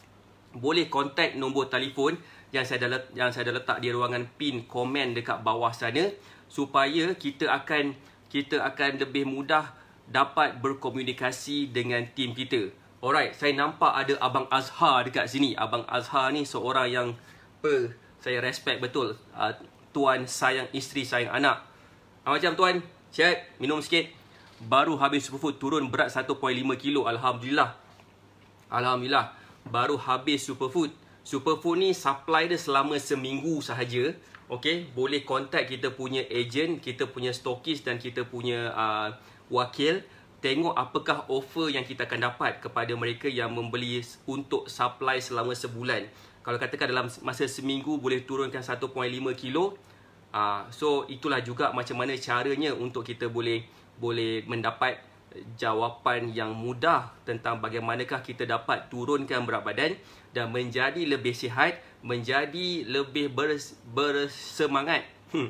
boleh contact nombor telefon yang saya dah letak, yang saya dah letak di ruangan pin komen dekat bawah sana supaya kita akan kita akan lebih mudah dapat berkomunikasi dengan tim kita. Alright, saya nampak ada Abang Azhar dekat sini. Abang Azhar ni seorang yang per, saya respect betul. Uh, tuan sayang isteri, sayang anak. Ah, macam tuan, sihat, minum sikit. Baru habis superfood, turun berat 1.5 kilo. Alhamdulillah. Alhamdulillah. Baru habis superfood. Superfood ni supply dia selama seminggu sahaja. Okay, boleh contact kita punya agent, kita punya stokis dan kita punya uh, Wakil tengok apakah offer yang kita akan dapat kepada mereka yang membeli untuk supply selama sebulan. Kalau katakan dalam masa seminggu boleh turunkan 1.5 kilo. Ah, so itulah juga macam mana caranya untuk kita boleh boleh mendapat jawapan yang mudah tentang bagaimanakah kita dapat turunkan berat badan dan menjadi lebih sihat, menjadi lebih bersemangat, hmm.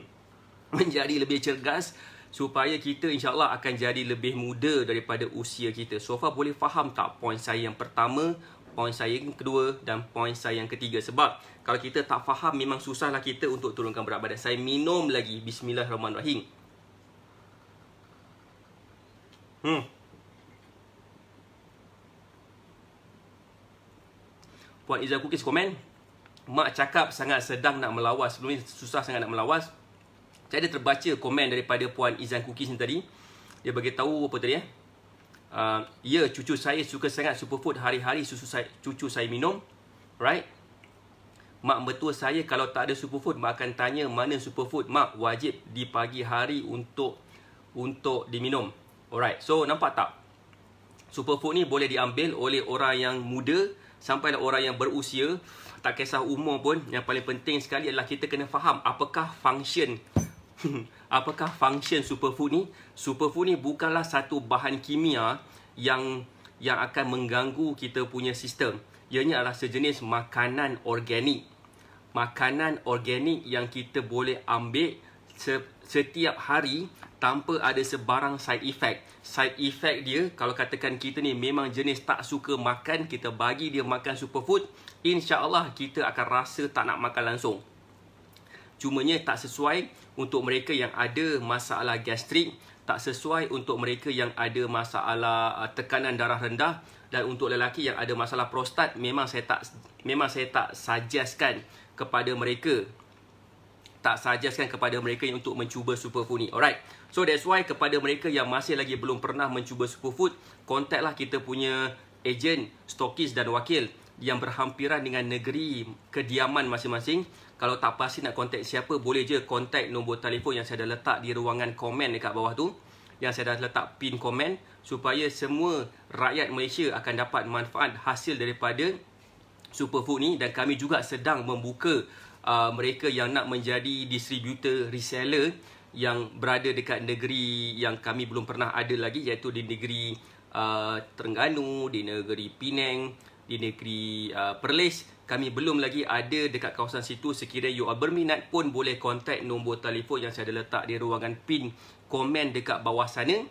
menjadi lebih cergas, supaya kita insyaAllah akan jadi lebih muda daripada usia kita. So far boleh faham tak poin saya yang pertama, poin saya yang kedua dan poin saya yang ketiga? Sebab kalau kita tak faham memang susahlah kita untuk turunkan berat badan. Saya minum lagi. Bismillahirrahmanirrahim. Hmm. Puan Izzah Kukis komen. Mak cakap sangat sedang nak melawas. Sebelum ini susah sangat nak melawas. Saya ada terbaca komen daripada Puan Izan Cookies ni tadi. Dia bagi tahu apa tadi eh. Ya? Uh, ya, cucu saya suka sangat superfood hari-hari susu saya, cucu saya minum. Right? Mak betul saya kalau tak ada superfood, mak akan tanya mana superfood. Mak wajib di pagi hari untuk untuk diminum. Alright, so nampak tak? Superfood ni boleh diambil oleh orang yang muda sampai orang yang berusia. Tak kisah umur pun, yang paling penting sekali adalah kita kena faham apakah function (laughs) apakah fungsi superfood ni? Superfood ni bukanlah satu bahan kimia yang yang akan mengganggu kita punya sistem. Ianya adalah sejenis makanan organik. Makanan organik yang kita boleh ambil setiap hari tanpa ada sebarang side effect. Side effect dia kalau katakan kita ni memang jenis tak suka makan, kita bagi dia makan superfood, insya-Allah kita akan rasa tak nak makan langsung cumanya tak sesuai untuk mereka yang ada masalah gastrik, tak sesuai untuk mereka yang ada masalah uh, tekanan darah rendah dan untuk lelaki yang ada masalah prostat memang saya tak memang saya tak suggestkan kepada mereka tak suggestkan kepada mereka yang untuk mencuba superfood ni. Alright. So that's why kepada mereka yang masih lagi belum pernah mencuba superfood, kontaklah kita punya ejen, stokis dan wakil yang berhampiran dengan negeri kediaman masing-masing kalau tak pasti nak contact siapa, boleh je contact nombor telefon yang saya dah letak di ruangan komen dekat bawah tu. Yang saya dah letak pin komen supaya semua rakyat Malaysia akan dapat manfaat hasil daripada Superfood ni dan kami juga sedang membuka uh, mereka yang nak menjadi distributor reseller yang berada dekat negeri yang kami belum pernah ada lagi iaitu di negeri uh, Terengganu, di negeri Penang, di negeri uh, Perlis kami belum lagi ada dekat kawasan situ sekiranya you all berminat pun boleh contact nombor telefon yang saya ada letak di ruangan pin komen dekat bawah sana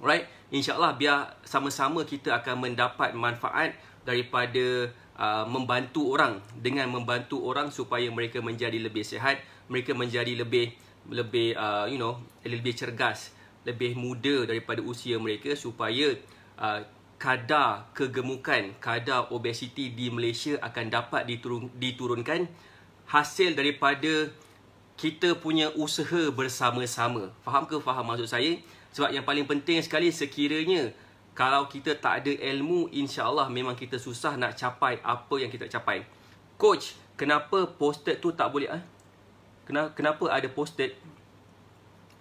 right insyaallah biar sama-sama kita akan mendapat manfaat daripada uh, membantu orang dengan membantu orang supaya mereka menjadi lebih sihat mereka menjadi lebih lebih uh, you know lebih cergas lebih muda daripada usia mereka supaya uh, kadar kegemukan, kadar obesiti di Malaysia akan dapat diturun, diturunkan hasil daripada kita punya usaha bersama-sama. Faham ke faham maksud saya? Sebab yang paling penting sekali sekiranya kalau kita tak ada ilmu, insya-Allah memang kita susah nak capai apa yang kita capai. Coach, kenapa posted tu tak boleh ah? Kenapa kenapa ada posted?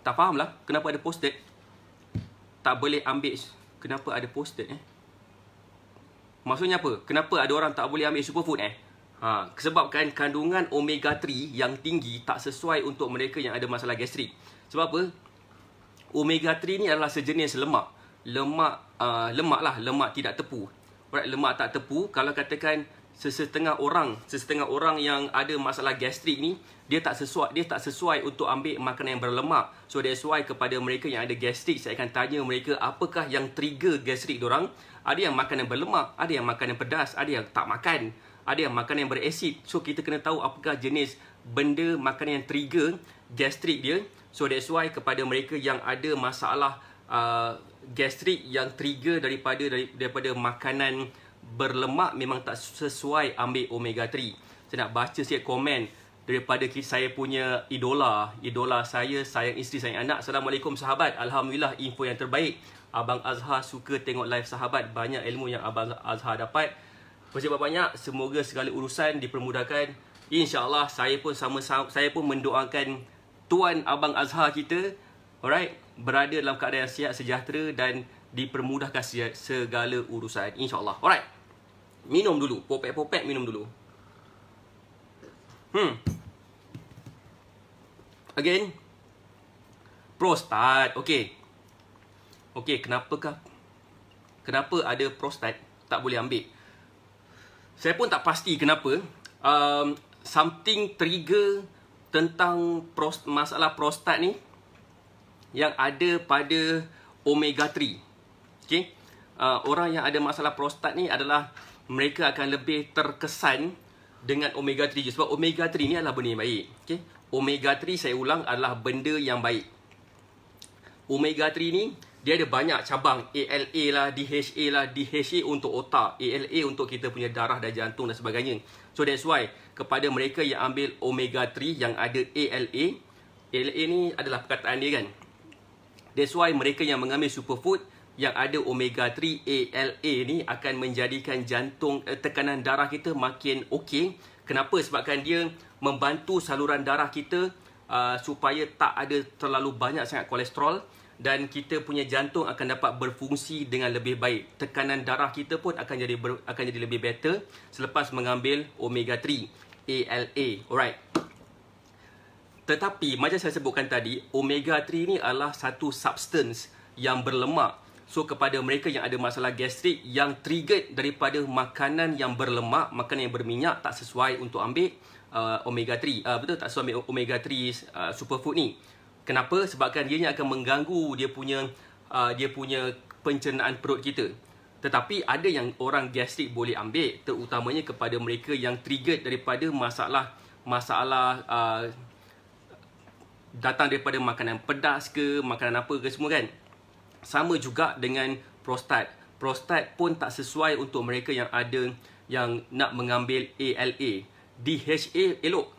Tak faham lah. kenapa ada posted? Tak boleh ambil kenapa ada posted eh? Maksudnya apa? Kenapa ada orang tak boleh ambil superfood eh? Ha, sebabkan kandungan omega 3 yang tinggi tak sesuai untuk mereka yang ada masalah gastrik. Sebab apa? Omega 3 ni adalah sejenis lemak. Lemak uh, ah, lemaklah, lemak tidak tepu. Alright, lemak tak tepu kalau katakan sesetengah orang, sesetengah orang yang ada masalah gastrik ni, dia tak sesuai, dia tak sesuai untuk ambil makanan yang berlemak. So dia sesuai kepada mereka yang ada gastrik, saya akan tanya mereka apakah yang trigger gastrik orang. Ada yang makan yang berlemak, ada yang makan yang pedas, ada yang tak makan, ada yang makan yang berasid. So kita kena tahu apakah jenis benda makanan yang trigger gastrik dia. So dia sesuai kepada mereka yang ada masalah uh, gastrik yang trigger daripada daripada makanan berlemak memang tak sesuai ambil omega 3. Saya nak baca sikit komen daripada saya punya idola, idola saya, sayang isteri, sayang anak. Assalamualaikum sahabat. Alhamdulillah info yang terbaik. Abang Azhar suka tengok live sahabat. Banyak ilmu yang Abang Azhar dapat. Terima banyak. Semoga segala urusan dipermudahkan. InsyaAllah saya pun sama saya pun mendoakan Tuan Abang Azhar kita Alright Berada dalam keadaan sihat sejahtera Dan dipermudahkan segala urusan InsyaAllah Alright Minum dulu. Popek-popek minum dulu. Hmm. Again. Prostat. Okay. Okay, kenapakah? Kenapa ada prostat tak boleh ambil? Saya pun tak pasti kenapa. Um, something trigger tentang prost masalah prostat ni yang ada pada omega 3. Okay. Uh, orang yang ada masalah prostat ni adalah mereka akan lebih terkesan dengan omega 3 sebab omega 3 ni adalah benda yang baik. Okey. Omega 3 saya ulang adalah benda yang baik. Omega 3 ni dia ada banyak cabang ALA lah, DHA lah, DHA untuk otak, ALA untuk kita punya darah dan jantung dan sebagainya. So that's why kepada mereka yang ambil omega 3 yang ada ALA, ALA ni adalah perkataan dia kan. That's why mereka yang mengambil superfood yang ada omega 3 ALA ni akan menjadikan jantung eh, tekanan darah kita makin okey. Kenapa? Sebabkan dia membantu saluran darah kita uh, supaya tak ada terlalu banyak sangat kolesterol dan kita punya jantung akan dapat berfungsi dengan lebih baik. Tekanan darah kita pun akan jadi ber, akan jadi lebih better selepas mengambil omega 3 ALA. Alright. Tetapi macam saya sebutkan tadi, omega 3 ni adalah satu substance yang berlemak So kepada mereka yang ada masalah gastrik yang triggered daripada makanan yang berlemak, makanan yang berminyak tak sesuai untuk ambil uh, omega 3. Uh, betul tak sesuai ambil omega 3 uh, superfood ni. Kenapa? Sebabkan dia akan mengganggu dia punya uh, dia punya pencernaan perut kita. Tetapi ada yang orang gastrik boleh ambil terutamanya kepada mereka yang triggered daripada masalah masalah uh, datang daripada makanan pedas ke, makanan apa ke semua kan sama juga dengan prostat. Prostat pun tak sesuai untuk mereka yang ada yang nak mengambil ALA. DHA elok.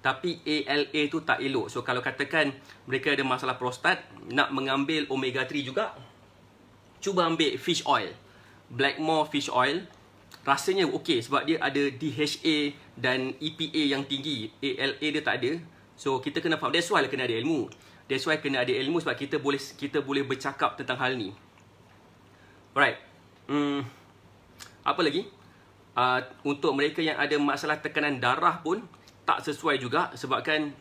Tapi ALA tu tak elok. So kalau katakan mereka ada masalah prostat, nak mengambil omega 3 juga, cuba ambil fish oil. Blackmore fish oil. Rasanya okey sebab dia ada DHA dan EPA yang tinggi. ALA dia tak ada. So kita kena faham. That's why lah kena ada ilmu. That's why kena ada ilmu sebab kita boleh kita boleh bercakap tentang hal ni. Alright. Hmm. Apa lagi? Uh, untuk mereka yang ada masalah tekanan darah pun tak sesuai juga sebabkan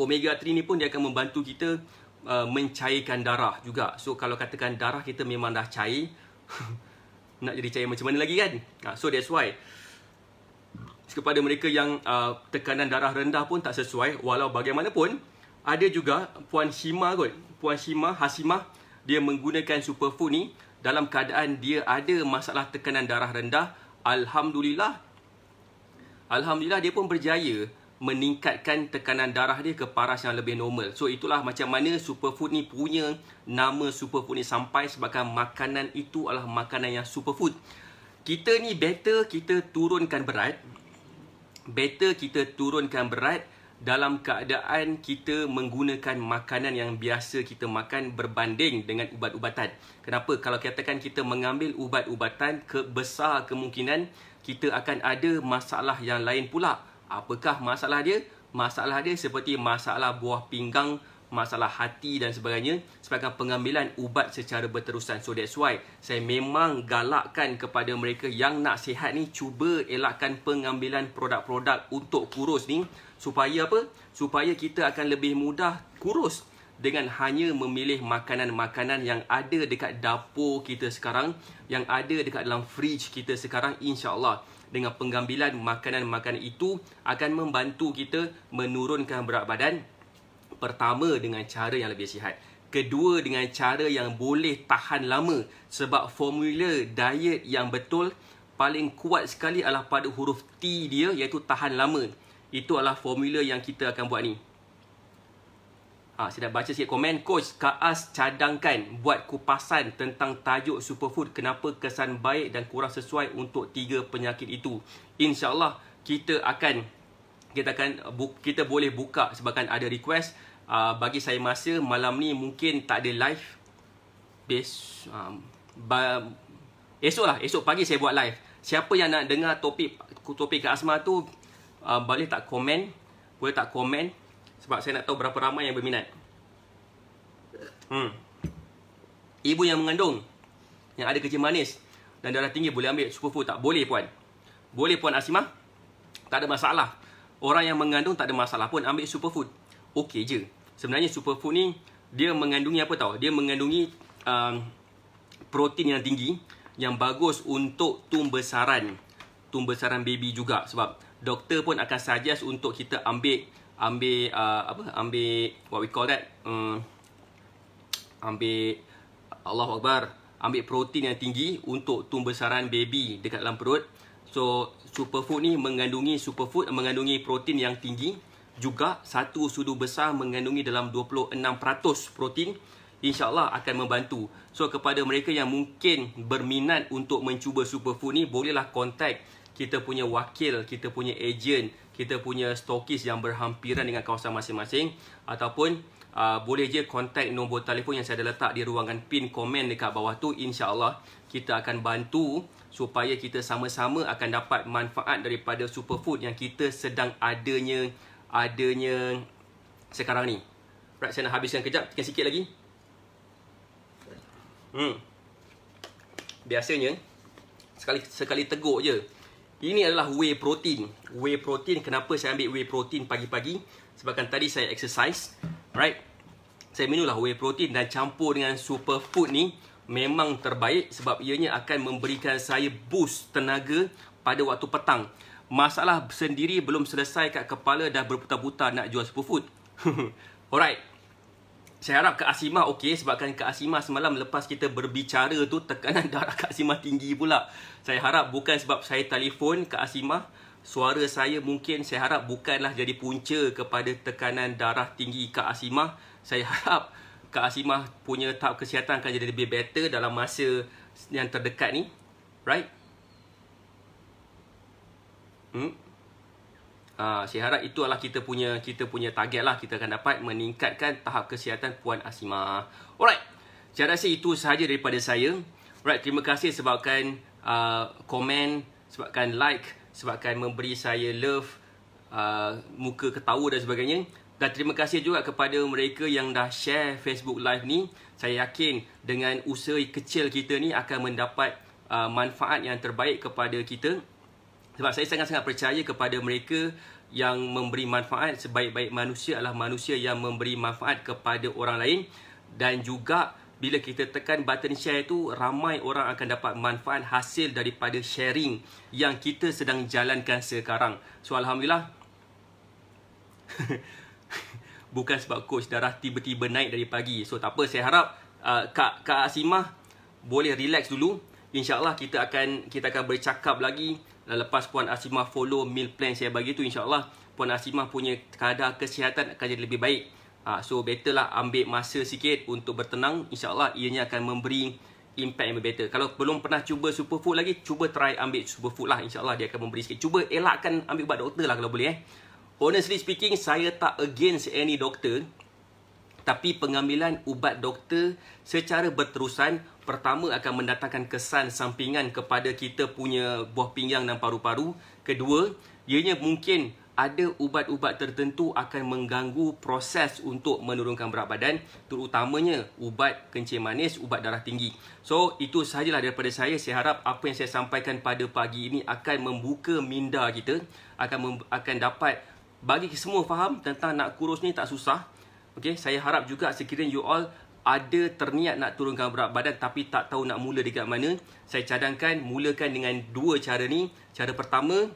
omega 3 ni pun dia akan membantu kita uh, mencairkan darah juga. So kalau katakan darah kita memang dah cair, (laughs) nak jadi cair macam mana lagi kan? Uh, so that's why kepada mereka yang uh, tekanan darah rendah pun tak sesuai walau bagaimanapun ada juga Puan Shima kot. Puan Shima, Hasimah, dia menggunakan superfood ni dalam keadaan dia ada masalah tekanan darah rendah. Alhamdulillah, Alhamdulillah dia pun berjaya meningkatkan tekanan darah dia ke paras yang lebih normal. So itulah macam mana superfood ni punya nama superfood ni sampai sebabkan makanan itu adalah makanan yang superfood. Kita ni better kita turunkan berat. Better kita turunkan berat dalam keadaan kita menggunakan makanan yang biasa kita makan berbanding dengan ubat-ubatan. Kenapa? Kalau katakan kita mengambil ubat-ubatan, kebesar kemungkinan kita akan ada masalah yang lain pula. Apakah masalah dia? Masalah dia seperti masalah buah pinggang, masalah hati dan sebagainya sebagai pengambilan ubat secara berterusan. So that's why saya memang galakkan kepada mereka yang nak sihat ni cuba elakkan pengambilan produk-produk untuk kurus ni supaya apa supaya kita akan lebih mudah kurus dengan hanya memilih makanan-makanan yang ada dekat dapur kita sekarang yang ada dekat dalam fridge kita sekarang insya-Allah dengan pengambilan makanan-makanan itu akan membantu kita menurunkan berat badan pertama dengan cara yang lebih sihat kedua dengan cara yang boleh tahan lama sebab formula diet yang betul paling kuat sekali adalah pada huruf T dia iaitu tahan lama itu adalah formula yang kita akan buat ni. Ha, saya dah baca sikit komen. Coach, Kaas cadangkan buat kupasan tentang tajuk superfood. Kenapa kesan baik dan kurang sesuai untuk tiga penyakit itu. InsyaAllah kita akan kita akan bu, kita boleh buka sebabkan ada request uh, bagi saya masa malam ni mungkin tak ada live bes um, ba, esok lah esok pagi saya buat live siapa yang nak dengar topik topik ke asma tu uh, ah, boleh tak komen boleh tak komen sebab saya nak tahu berapa ramai yang berminat hmm. ibu yang mengandung yang ada kecil manis dan darah tinggi boleh ambil superfood tak boleh puan boleh puan Asimah tak ada masalah orang yang mengandung tak ada masalah pun ambil superfood okey je sebenarnya superfood ni dia mengandungi apa tahu dia mengandungi um, protein yang tinggi yang bagus untuk tumbesaran tumbesaran baby juga sebab doktor pun akan suggest untuk kita ambil ambil uh, apa ambil what we call that um, ambil Allahu akbar ambil protein yang tinggi untuk tumbesaran baby dekat dalam perut so superfood ni mengandungi superfood mengandungi protein yang tinggi juga satu sudu besar mengandungi dalam 26% protein insyaallah akan membantu so kepada mereka yang mungkin berminat untuk mencuba superfood ni bolehlah contact kita punya wakil, kita punya agent, kita punya stokis yang berhampiran dengan kawasan masing-masing ataupun uh, boleh je kontak nombor telefon yang saya ada letak di ruangan pin komen dekat bawah tu Insyaallah kita akan bantu supaya kita sama-sama akan dapat manfaat daripada superfood yang kita sedang adanya adanya sekarang ni. Right, saya nak habiskan kejap, tinggal sikit lagi. Hmm. Biasanya sekali sekali tegur je ini adalah whey protein. Whey protein, kenapa saya ambil whey protein pagi-pagi? Sebabkan tadi saya exercise. Right? Saya minumlah whey protein dan campur dengan superfood ni memang terbaik sebab ianya akan memberikan saya boost tenaga pada waktu petang. Masalah sendiri belum selesai kat kepala dah berputar-putar nak jual superfood. (laughs) Alright. Saya harap Kak Asimah okey sebabkan Kak Asimah semalam lepas kita berbicara tu tekanan (laughs) darah Kak Asimah tinggi pula. Saya harap bukan sebab saya telefon Kak Asimah, suara saya mungkin saya harap bukanlah jadi punca kepada tekanan darah tinggi Kak Asimah. Saya harap Kak Asimah punya tahap kesihatan akan jadi lebih better dalam masa yang terdekat ni. Right? Hmm? Ha, saya harap itu adalah kita punya kita punya target lah kita akan dapat meningkatkan tahap kesihatan Puan Asima. Alright, saya rasa itu sahaja daripada saya. Alright, terima kasih sebabkan uh, komen, sebabkan like, sebabkan memberi saya love, uh, muka ketawa dan sebagainya. Dan terima kasih juga kepada mereka yang dah share Facebook Live ni. Saya yakin dengan usaha kecil kita ni akan mendapat uh, manfaat yang terbaik kepada kita. Sebab saya sangat-sangat percaya kepada mereka yang memberi manfaat sebaik-baik manusia adalah manusia yang memberi manfaat kepada orang lain dan juga bila kita tekan button share tu ramai orang akan dapat manfaat hasil daripada sharing yang kita sedang jalankan sekarang. So alhamdulillah (laughs) bukan sebab coach darah tiba-tiba naik dari pagi. So tak apa saya harap uh, Kak Kak Asimah boleh relax dulu. Insya-Allah kita akan kita akan bercakap lagi dan lepas Puan Asimah follow meal plan saya bagi tu InsyaAllah Puan Asimah punya kadar kesihatan akan jadi lebih baik ha, So better lah ambil masa sikit untuk bertenang InsyaAllah ianya akan memberi impact yang lebih better Kalau belum pernah cuba superfood lagi Cuba try ambil superfood lah InsyaAllah dia akan memberi sikit Cuba elakkan ambil ubat doktor lah kalau boleh eh Honestly speaking saya tak against any doktor tapi pengambilan ubat doktor secara berterusan pertama akan mendatangkan kesan sampingan kepada kita punya buah pinggang dan paru-paru. Kedua, ianya mungkin ada ubat-ubat tertentu akan mengganggu proses untuk menurunkan berat badan terutamanya ubat kencing manis, ubat darah tinggi. So, itu sahajalah daripada saya. Saya harap apa yang saya sampaikan pada pagi ini akan membuka minda kita, akan akan dapat bagi semua faham tentang nak kurus ni tak susah. Okay, saya harap juga sekiranya you all ada terniat nak turunkan berat badan tapi tak tahu nak mula dekat mana, saya cadangkan mulakan dengan dua cara ni. Cara pertama,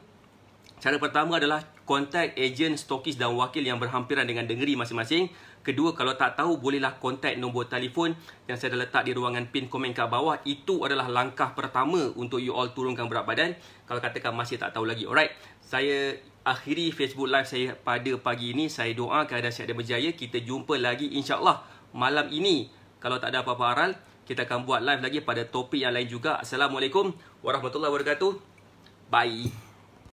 cara pertama adalah kontak ejen stokis dan wakil yang berhampiran dengan negeri masing-masing. Kedua, kalau tak tahu bolehlah kontak nombor telefon yang saya dah letak di ruangan pin komen kat bawah. Itu adalah langkah pertama untuk you all turunkan berat badan. Kalau katakan masih tak tahu lagi. Alright. Saya akhiri Facebook live saya pada pagi ini. Saya doakan anda sihat dan berjaya. Kita jumpa lagi insyaallah malam ini kalau tak ada apa-apa aral kita akan buat live lagi pada topik yang lain juga assalamualaikum warahmatullahi wabarakatuh bye